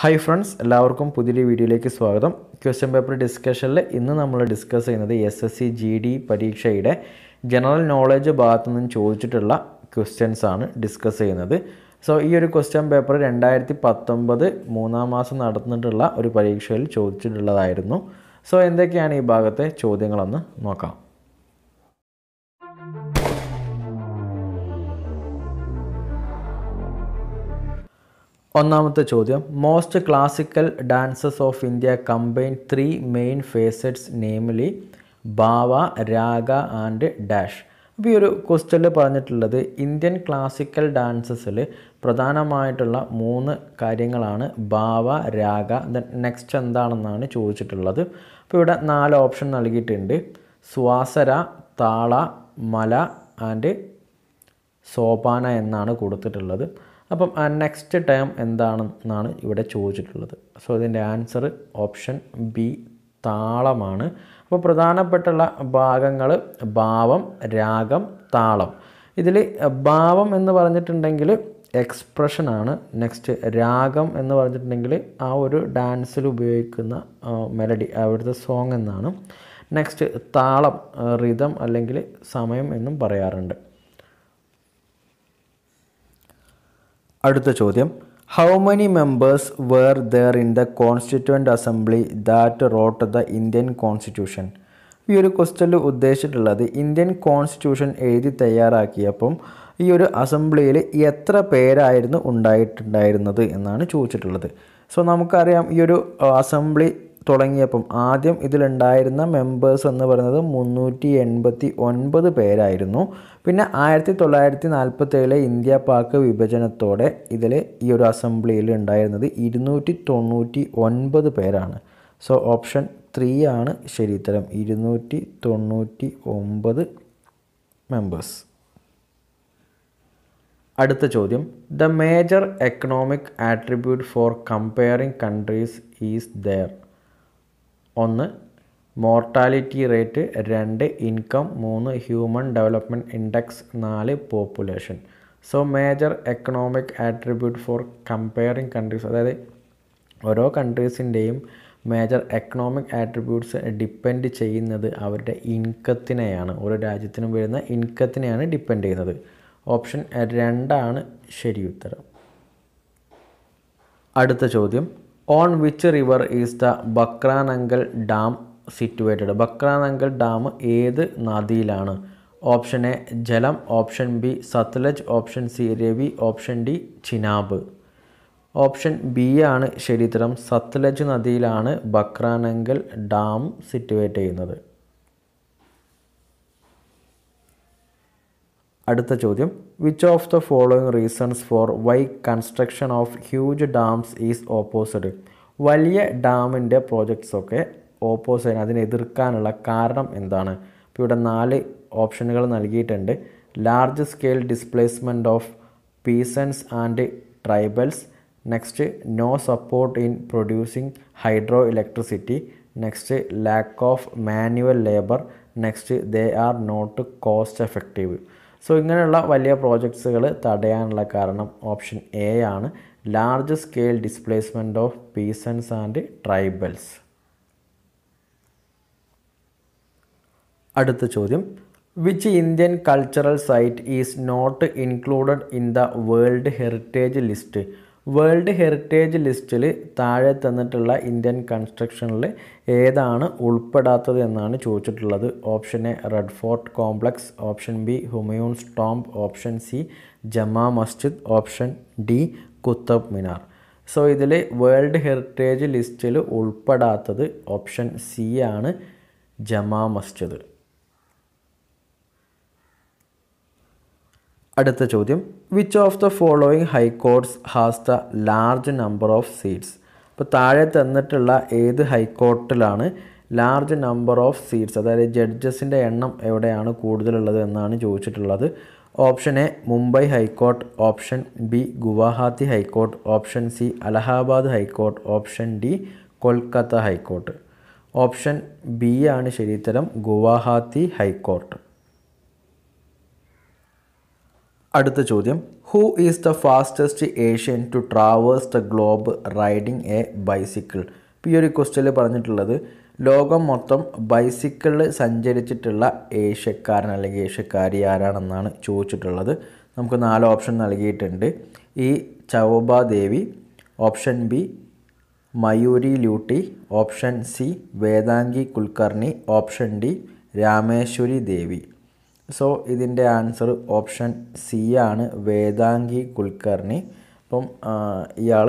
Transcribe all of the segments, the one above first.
hi friends എല്ലാവർക്കും പുതിയൊരു വീഡിയോയിലേക്ക് സ്വാഗതം ക്വസ്റ്റ്യൻ പേപ്പർ ഡിസ്കഷനിൽ ഇന്ന് നമ്മൾ ഡിസ്കസ് ചെയ്യുന്നത് S S C G D പരീക്ഷയുടെ ജനറൽ നോളജ് ഭാഗത്തു നിന്നും ചോദിച്ചിട്ടുള്ള ക്വസ്റ്റ്യൻസ് ആണ് ഡിസ്കസ് ചെയ്യുന്നത് സോ ഈ ഒരു ക്വസ്റ്റ്യൻ പേപ്പർ രണ്ടായിരത്തി പത്തൊമ്പത് മൂന്നാം മാസം നടന്നിട്ടുള്ള ഒരു പരീക്ഷയിൽ ചോദിച്ചിട്ടുള്ളതായിരുന്നു സോ എന്തൊക്കെയാണ് ഈ ഭാഗത്തെ ചോദ്യങ്ങളെന്ന് നോക്കാം ഒന്നാമത്തെ ചോദ്യം most classical dances of India combine three main facets namely bhava raga and dash അപ്പോൾ ഈ ഒരു ക്വസ്റ്റ്യനിൽ പറഞ്ഞിട്ടുള്ളത് ഇന്ത്യൻ ക്ലാസിക്കൽ ഡാൻസസിൽ പ്രധാനമായിട്ടുള്ള മൂന്ന് കാര്യങ്ങളാണ് ഭാവ രാഗ ദെൻ നെക്സ്റ്റ് എന്താണെന്നാണ് ചോദിച്ചിട്ടുള്ളത് അപ്പോൾ ഇവിടെ നാല് ഓപ്ഷൻ നൽകിയിട്ടുണ്ട് സ്വാസര താള മല ആൻഡ് സോപാന എന്നാണ് കൊടുത്തിട്ടുള്ളത് അപ്പം ആ നെക്സ്റ്റ് ടേം എന്താണെന്നാണ് ഇവിടെ ചോദിച്ചിട്ടുള്ളത് സോ ഇതിൻ്റെ ആൻസർ ഓപ്ഷൻ ബി താളമാണ് അപ്പോൾ പ്രധാനപ്പെട്ടുള്ള ഭാഗങ്ങൾ ഭാവം രാഗം താളം ഇതിൽ ഭാവം എന്ന് പറഞ്ഞിട്ടുണ്ടെങ്കിൽ എക്സ്പ്രഷനാണ് നെക്സ്റ്റ് രാഗം എന്ന് പറഞ്ഞിട്ടുണ്ടെങ്കിൽ ആ ഒരു ഡാൻസിൽ ഉപയോഗിക്കുന്ന മെലഡി അവിടുത്തെ സോങ് എന്നാണ് നെക്സ്റ്റ് താളം റിതം അല്ലെങ്കിൽ സമയം എന്നും പറയാറുണ്ട് അടുത്ത ചോദ്യം how many members were there in the constituent assembly that wrote the Indian constitution ഈ ഒരു ക്വസ്റ്റനിൽ ഉദ്ദേശിച്ചിട്ടുള്ളത് ഇന്ത്യൻ കോൺസ്റ്റിറ്റ്യൂഷൻ എഴുതി തയ്യാറാക്കിയപ്പം ഈ ഒരു അസംബ്ലിയിൽ എത്ര പേരായിരുന്നു ഉണ്ടായിട്ടുണ്ടായിരുന്നത് എന്നാണ് ചോദിച്ചിട്ടുള്ളത് സോ നമുക്കറിയാം ഈ ഒരു അസംബ്ലി തുടങ്ങിയപ്പം ആദ്യം ഇതിലുണ്ടായിരുന്ന മെമ്പേഴ്സ് എന്ന് പറയുന്നത് മുന്നൂറ്റി എൺപത്തി ഒൻപത് പേരായിരുന്നു പിന്നെ ആയിരത്തി തൊള്ളായിരത്തി നാൽപ്പത്തി ഏഴിലെ ഇന്ത്യ പാക് വിഭജനത്തോടെ ഇതിൽ ഈ ഒരു അസംബ്ലിയിൽ ഉണ്ടായിരുന്നത് ഇരുന്നൂറ്റി തൊണ്ണൂറ്റി ഒൻപത് പേരാണ് സോ ഓപ്ഷൻ ത്രീ ആണ് ശരി ഉത്തരം ഇരുന്നൂറ്റി തൊണ്ണൂറ്റി ഒമ്പത് മെമ്പേഴ്സ് അടുത്ത ചോദ്യം the major economic attribute for comparing countries is there ഒന്ന് മോർട്ടാലിറ്റി റേറ്റ് രണ്ട് ഇൻകം മൂന്ന് ഹ്യൂമൻ ഡെവലപ്മെൻറ്റ് ഇൻഡെക്സ് നാല് population so major economic attribute for comparing countries അതായത് ഓരോ കൺട്രീസിൻ്റെയും മേജർ എക്കണോമിക് ആട്രിബ്യൂട്ട്സ് ഡിപ്പെൻഡ് ചെയ്യുന്നത് അവരുടെ ഇൻകത്തിനെയാണ് ഓരോ രാജ്യത്തിനും വരുന്ന ഇൻകത്തിനെയാണ് ഡിപ്പെൻഡ് ചെയ്യുന്നത് ഓപ്ഷൻ രണ്ടാണ് ശരി ഉത്തരം അടുത്ത ചോദ്യം on which river is the Bhakra Nangal dam situated Bhakra Nangal dam ഏത് നദിയിലാണ് option A Jhelum option B Sutlej option C Ravi option D Chenab option B ആണ് ശരിത്തരം സത്ലജ് നദിയിലാണ് ബക്രാനങ്കൽ ഡാം സിറ്റുവേറ്റ് ചെയ്യുന്നത് അടുത്ത ചോദ്യം which of the following reasons for why construction of huge dams is opposite വലിയ ഡാമിൻ്റെ പ്രോജക്ട്സൊക്കെ ഓപ്പോസിറ്റ് അതിനെ എതിർക്കാനുള്ള കാരണം എന്താണ് ഇപ്പോൾ ഇവിടെ നാല് ഓപ്ഷനുകൾ നൽകിയിട്ടുണ്ട് large scale displacement of peasants and tribals next no support in producing hydro electricity next lack of manual labour next they are not cost effective so ഇങ്ങനെയുള്ള വലിയ പ്രോജക്ട്സുകൾ തടയാനുള്ള കാരണം ഓപ്ഷൻ എ ആണ് large scale displacement of peasants and tribals അടുത്ത ചോദ്യം which Indian cultural site is not included in the world heritage list world heritage ലിസ്റ്റിൽ താഴെ തന്നിട്ടുള്ള ഇന്ത്യൻ കൺസ്ട്രക്ഷനിൽ ഏതാണ് ഉൾപ്പെടാത്തത് എന്നാണ് ചോദിച്ചിട്ടുള്ളത് option A Red Fort complex option B Humayun's tomb option C Jama Masjid option D Qutub Minar so ഇതിൽ വേൾഡ് ഹെറിറ്റേജ് ലിസ്റ്റിൽ ഉൾപ്പെടാത്തത് ഓപ്ഷൻ സി ആണ് ജമാ മസ്ജിദ് അടുത്ത ചോദ്യം which of the following high courts has the large number of seats ഇപ്പോൾ താഴെ തന്നിട്ടുള്ള ഏത് ഹൈക്കോർട്ടിലാണ് ലാർജ് നമ്പർ ഓഫ് സീറ്റ്സ് അതായത് ജഡ്ജസിൻ്റെ എണ്ണം എവിടെയാണ് കൂടുതലുള്ളത് എന്നാണ് ചോദിച്ചിട്ടുള്ളത് option A Mumbai high court option B Guwahati high court option C Allahabad high court option D Kolkata high court option B ആണ് ശരിത്തരം ഗുവാഹത്തി ഹൈക്കോർട്ട് അടുത്ത ചോദ്യം who is the fastest Asian to traverse the globe riding a bicycle ഇപ്പോൾ ഈ ഒരു ക്വസ്റ്റ്യനിൽ പറഞ്ഞിട്ടുള്ളത് ലോകം മൊത്തം ബൈസിക്കിളിൽ സഞ്ചരിച്ചിട്ടുള്ള ഏഷ്യക്കാരൻ അല്ലെങ്കിൽ ഏഷ്യക്കാരി ആരാണെന്നാണ് ചോദിച്ചിട്ടുള്ളത് നമുക്ക് നാല് ഓപ്ഷൻ നൽകിയിട്ടുണ്ട് ഈ Chaoba Devi option B Mayuri Lute option C Vedangi Kulkarni option D Rameshwari Devi so ഇതിൻ്റെ ആൻസർ ഓപ്ഷൻ സി ആണ് വേദാംഗി കുൽക്കർണി അപ്പം ഇയാൾ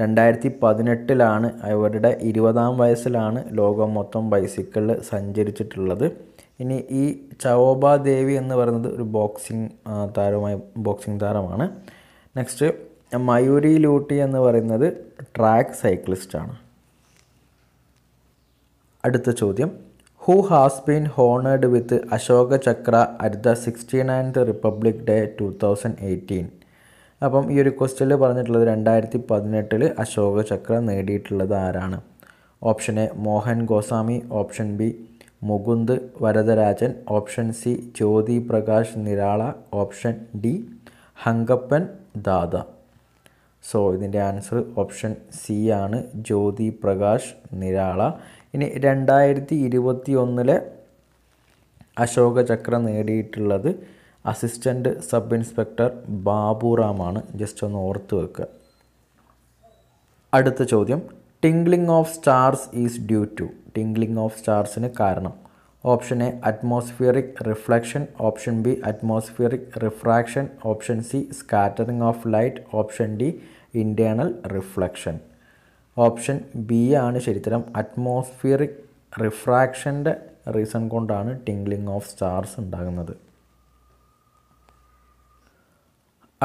രണ്ടായിരത്തി പതിനെട്ടിലാണ് അവരുടെ ഇരുപതാം വയസ്സിലാണ് ലോകം മൊത്തം ബൈസിക്കിളിൽ സഞ്ചരിച്ചിട്ടുള്ളത് ഇനി ഈ ചവോബ ദേവി എന്ന് പറയുന്നത് ഒരു ബോക്സിംഗ് താരമായി ബോക്സിംഗ് താരമാണ് നെക്സ്റ്റ് മയൂരി ലൂട്ടി എന്ന് പറയുന്നത് ട്രാക്ക് സൈക്ലിസ്റ്റാണ് അടുത്ത ചോദ്യം who has been honoured with Ashoka Chakra at the sixty ninth republic day two thousand eighteen അപ്പം ഈ ഒരു ക്വസ്റ്റ്യനിൽ പറഞ്ഞിട്ടുള്ളത് രണ്ടായിരത്തി പതിനെട്ടിൽ അശോക ചക്ര നേടിയിട്ടുള്ളത് ആരാണ് option A Mohan Goswami option B Mukund Varadarajan option C Jyoti Prakash Nirala option D Hangpan Dada so ഇതിൻ്റെ ആൻസർ ഓപ്ഷൻ സി ആണ് ജ്യോതി പ്രകാശ് നിരാള ഇനി രണ്ടായിരത്തി ഇരുപത്തി ഒന്നിലെ അശോക ചക്ര നേടിയിട്ടുള്ളത് അസിസ്റ്റൻറ്റ് സബ് ഇൻസ്പെക്ടർ ബാബുറാമാണ് ജസ്റ്റ് ഒന്ന് ഓർത്ത് വെക്കുക അടുത്ത ചോദ്യം twinkling of stars is due to twinkling of സ്റ്റാർസിന് കാരണം option A atmospheric reflection option B atmospheric refraction option C scattering of light option D internal reflection option B ആണ് ശരിത്തരം അറ്റ്മോസ്ഫിയറിക് റിഫ്രാക്ഷൻ്റെ റീസൺ കൊണ്ടാണ് ടിംഗ്ലിംഗ് ഓഫ് സ്റ്റാർസ് ഉണ്ടാകുന്നത്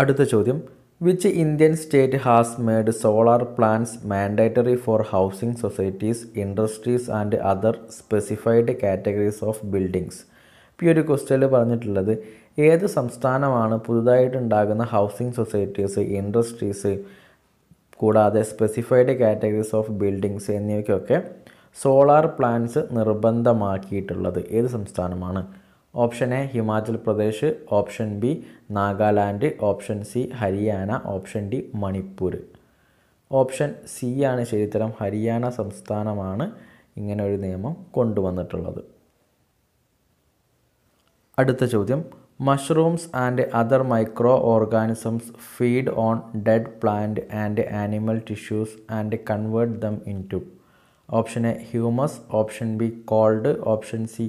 അടുത്ത ചോദ്യം which Indian state has made solar plants mandatory for housing societies industries and other specified categories of buildings ഈ ഒരു ക്വസ്റ്റ്യനിൽ പറഞ്ഞിട്ടുള്ളത് ഏത് സംസ്ഥാനമാണ് പുതുതായിട്ടുണ്ടാകുന്ന ഹൗസിംഗ് സൊസൈറ്റീസ് ഇൻഡസ്ട്രീസ് കൂടാതെ സ്പെസിഫൈഡ് കാറ്റഗറീസ് ഓഫ് ബിൽഡിങ്സ് എന്നിവയ്ക്കൊക്കെ സോളാർ പ്ലാന്റ്സ് നിർബന്ധമാക്കിയിട്ടുള്ളത് ഏത് സംസ്ഥാനമാണ് option A Himachal Pradesh option B Nagaland option C Haryana option D Manipur option C ആണ് ശരിത്തരം ഹരിയാന സംസ്ഥാനമാണ് ഇങ്ങനെ ഒരു നിയമം കൊണ്ടുവന്നിട്ടുള്ളത് അടുത്ത ചോദ്യം mushrooms and other microorganisms feed on dead plant and animal tissues and convert them into option A humus option B cold option C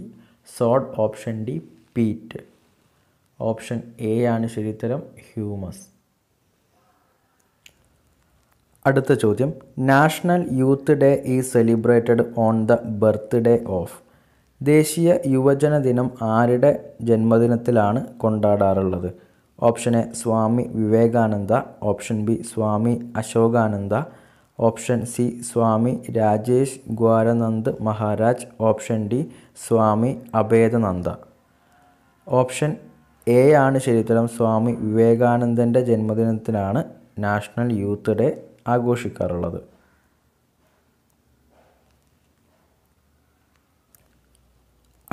sod option D peat option A ആണ് ശരിത്തരം humus അടുത്ത ചോദ്യം national youth day is celebrated on the birthday of ദേശീയ യുവജന ദിനം ആരുടെ ജന്മദിനത്തിലാണ് കൊണ്ടാടാറുള്ളത് option A Swami Vivekananda option B Swami Ashokananda option C Swami Rajesh Gwaranand Maharaj option D Swami Abhedananda option A ആണ് ശരിത്തരം സ്വാമി വിവേകാനന്ദൻ്റെ ജന്മദിനത്തിലാണ് നാഷണൽ യൂത്ത് ഡേ ആഘോഷിക്കാറുള്ളത്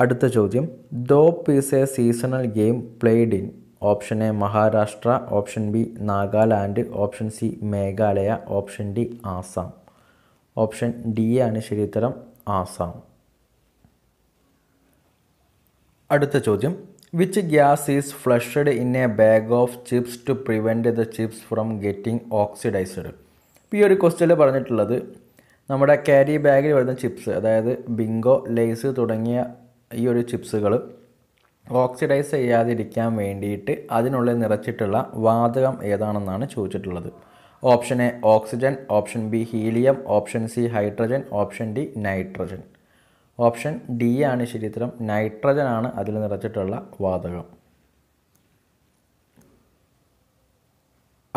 അടുത്ത ചോദ്യം Dhop is a seasonal game played in option A Maharashtra option B Nagaland option C Meghalaya option D Assam option D ആണ് ശരിയുത്തരം ആസാം അടുത്ത ചോദ്യം which gas is flushed in a bag of chips to prevent the chips from getting oxidised ഈ ഒരു ക്വസ്റ്റ്യനിൽ പറഞ്ഞിട്ടുള്ളത് നമ്മുടെ carry ബാഗിൽ വരുന്ന ചിപ്സ് അതായത് ബിങ്കോ ലേസ് തുടങ്ങിയ ഈ ഒരു ചിപ്സുകൾ ഓക്സിഡൈസ് ചെയ്യാതിരിക്കാൻ വേണ്ടിയിട്ട് അതിനുള്ളിൽ നിറച്ചിട്ടുള്ള വാതകം ഏതാണെന്നാണ് ചോദിച്ചിട്ടുള്ളത് option A oxygen option B helium option C hydrogen option D nitrogen option D ആണ് ശരിത്തരം നൈട്രജൻ ആണ് അതിൽ നിറച്ചിട്ടുള്ള വാതകം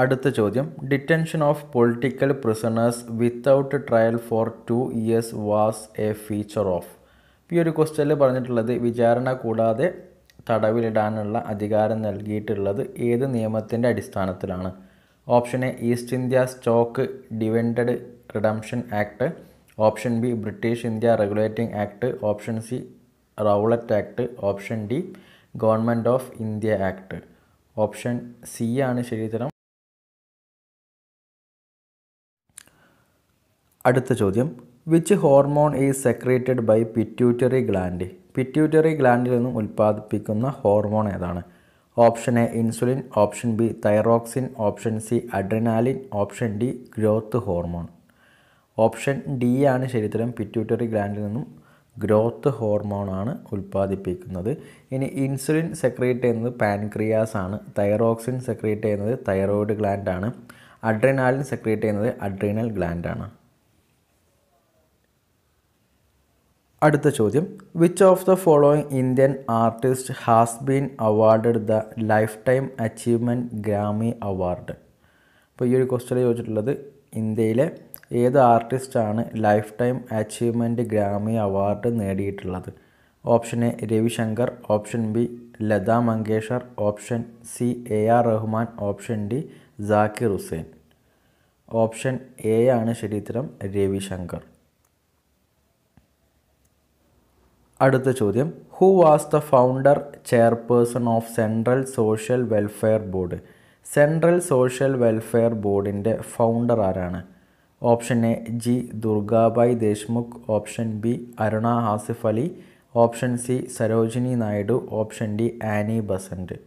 അടുത്ത ചോദ്യം detention of political prisoners without trial for two years was a feature of ഈ ഒരു ക്വസ്റ്റ്യനിൽ പറഞ്ഞിട്ടുള്ളത് വിചാരണ കൂടാതെ തടവിലിടാനുള്ള അധികാരം നൽകിയിട്ടുള്ളത് ഏത് നിയമത്തിൻ്റെ അടിസ്ഥാനത്തിലാണ് option A East India stock dividend redemption act option B British India regulating act option C Rowlatt act option D government of India act option C ആണ് ശരിത്തരം അടുത്ത ചോദ്യം which hormone is secreted by pituitary gland pituitary ഗ്ലാൻഡിൽ നിന്നും ഉൽപ്പാദിപ്പിക്കുന്ന hormone ഏതാണ് option A insulin option B thyroxine option C adrenaline option D growth hormone option D ആണ് ശരീരത്തിലും പിറ്റ്യൂട്ടറി ഗ്ലാൻഡിൽ നിന്നും ഗ്രോത്ത് ഹോർമോണാണ് ഉൽപ്പാദിപ്പിക്കുന്നത് ഇനി ഇൻസുലിൻ സെക്രേറ്റ് ചെയ്യുന്നത് പാൻക്രിയാസ് ആണ് തൈറോക്സിൻ സെക്രേറ്റ് ചെയ്യുന്നത് തൈറോയിഡ് ഗ്ലാൻഡാണ് അഡ്രിനാലിൻ സെക്രേറ്റ് ചെയ്യുന്നത് അഡ്രീനൽ ഗ്ലാൻഡാണ് അടുത്ത ചോദ്യം which of the following Indian artist has been awarded the lifetime achievement Grammy award അപ്പോൾ ഈ ഒരു ക്വസ്റ്റ്യൻ ചോദിച്ചിട്ടുള്ളത് ഇന്ത്യയിലെ ഏത് ആർട്ടിസ്റ്റാണ് lifetime achievement Grammy award നേടിയിട്ടുള്ളത് option A Ravishankar option B Lata Mangeshkar option C A R Rahman option D Zakir Hussain option A ആണ് ശരിത്തരം രവിശങ്കർ അടുത്ത ചോദ്യം who was the founder chairperson of central social welfare board central social welfare ബോർഡിൻ്റെ ഫൗണ്ടർ ആരാണ് option A G Durgabai Deshmukh option B Aruna Asaf Ali option C Sarojini Naidu option D Annie Besant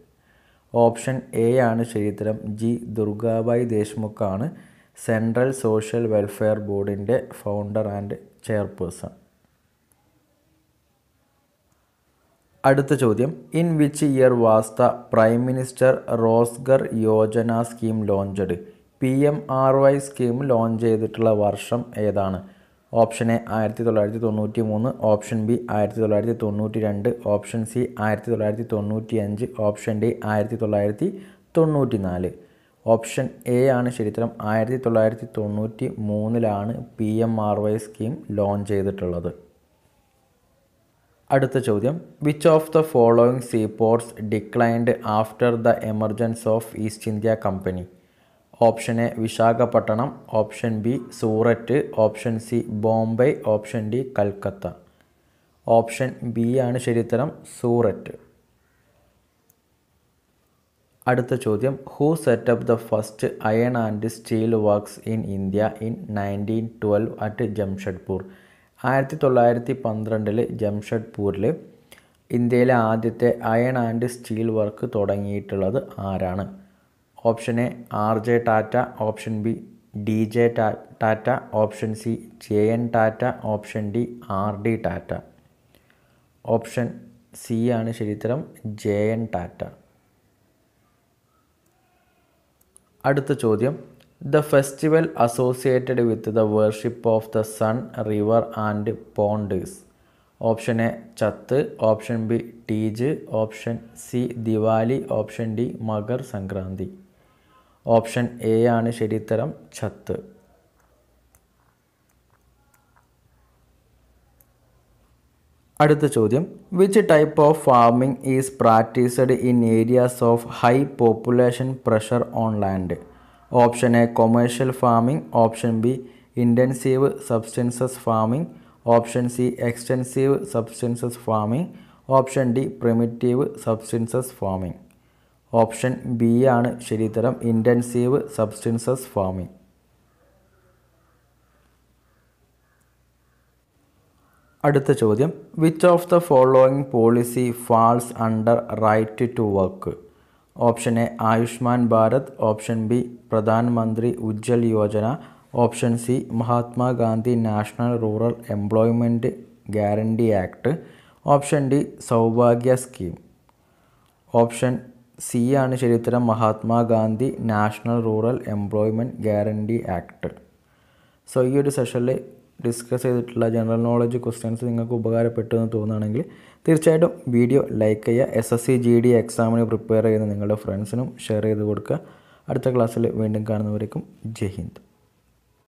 option A ആണ് ശരിത്തരം G Durgabai ദേശ്മുഖാണ് ആണ് സെൻട്രൽ സോഷ്യൽ വെൽഫെയർ ബോർഡിൻ്റെ founder and chairperson അടുത്ത ചോദ്യം in which year was the prime minister Rozgar Yojana scheme launched P M R Y scheme launch ചെയ്തിട്ടുള്ള വർഷം ഏതാണ് ഓപ്ഷൻ എ ആയിരത്തി തൊള്ളായിരത്തി തൊണ്ണൂറ്റി മൂന്ന് ഓപ്ഷൻ ബി ആയിരത്തി തൊള്ളായിരത്തി തൊണ്ണൂറ്റി രണ്ട് ഓപ്ഷൻ സി ആയിരത്തി തൊള്ളായിരത്തി തൊണ്ണൂറ്റി അഞ്ച് ഓപ്ഷൻ ഡി ആയിരത്തി തൊള്ളായിരത്തി തൊണ്ണൂറ്റി നാല് ഓപ്ഷൻ എ ആണ് ശരിത്തരം ആയിരത്തി തൊള്ളായിരത്തി തൊണ്ണൂറ്റി മൂന്നിലാണ് P M R Y scheme launch ചെയ്തിട്ടുള്ളത് അടുത്ത ചോദ്യം which of the following sea ports declined after the emergence of East India company option A Visakhapatnam option B Surat option C Bombay option D Calcutta option B ആണ് ശരിത്തരം സൂററ്റ് അടുത്ത ചോദ്യം who set up the first iron and steel works in India in nineteen twelve at Jamshedpur ആയിരത്തി തൊള്ളായിരത്തി പന്ത്രണ്ടിൽ ജംഷഡ്പൂരിൽ ഇന്ത്യയിലെ ആദ്യത്തെ അയൺ ആൻഡ് സ്റ്റീൽ വർക്ക് തുടങ്ങിയിട്ടുള്ളത് ആരാണ് option A R J Tata option B D J Tata option C J N Tata option D R D Tata option C ആണ് ശരിത്തരം ജെ എൻ ടാറ്റ അടുത്ത ചോദ്യം the festival associated with the worship of the sun river and ponders option A Chhath option B Teej option C Diwali option D Makar Sankranti option A ആണ് ശരിത്തരം ചത്ത് അടുത്ത ചോദ്യം which type of farming is പ്രാക്ടീസഡ് in areas of high population pressure on land option A commercial farming option B intensive substances farming option C extensive substances farming option D primitive substances farming option B ആണ് ശരിത്തരം intensive substances farming അടുത്ത ചോദ്യം which of the following policy falls under right to work option A Ayushman Bharat option B Pradhan Mantri Ujjwal Yojana option C Mahatma Gandhi national rural employment guarantee act option D Saubhagya scheme option C ആണ് ശരിയുത്തരം Mahatma Gandhi national rural employment guarantee act so ഈ ഒരു സെഷനിൽ discuss ചെയ്തിട്ടുള്ള general knowledge questions നിങ്ങൾക്ക് ഉപകാരപ്പെട്ടു എന്ന് തോന്നുകയാണെങ്കിൽ തീർച്ചയായിട്ടും വീഡിയോ ലൈക്ക് ചെയ്യുക S S C G D എക്സാമിന് പ്രിപ്പയർ ചെയ്യുന്ന നിങ്ങളുടെ ഫ്രണ്ട്സിനും ഷെയർ ചെയ്ത് കൊടുക്കുക അടുത്ത ക്ലാസ്സിൽ വീണ്ടും കാണുന്നവരേക്കും ജയ് ഹിന്ദ്